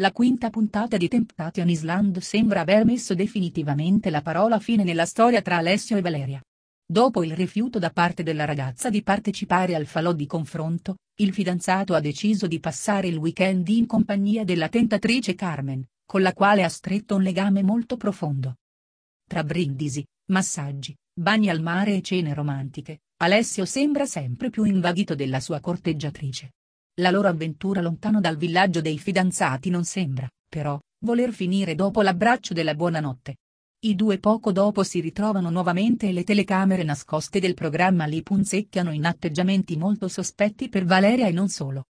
La quinta puntata di Temptation Island sembra aver messo definitivamente la parola fine nella storia tra Alessio e Valeria. Dopo il rifiuto da parte della ragazza di partecipare al falò di confronto, il fidanzato ha deciso di passare il weekend in compagnia della tentatrice Carmen, con la quale ha stretto un legame molto profondo. Tra brindisi, massaggi, bagni al mare e cene romantiche, Alessio sembra sempre più invaghito della sua corteggiatrice. La loro avventura lontano dal villaggio dei fidanzati non sembra, però, voler finire dopo l'abbraccio della buonanotte. I due poco dopo si ritrovano nuovamente e le telecamere nascoste del programma li punzecchiano in atteggiamenti molto sospetti per Valeria e non solo.